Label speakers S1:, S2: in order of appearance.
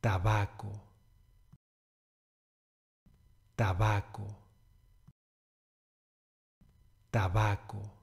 S1: tabaco, tabaco, tabaco.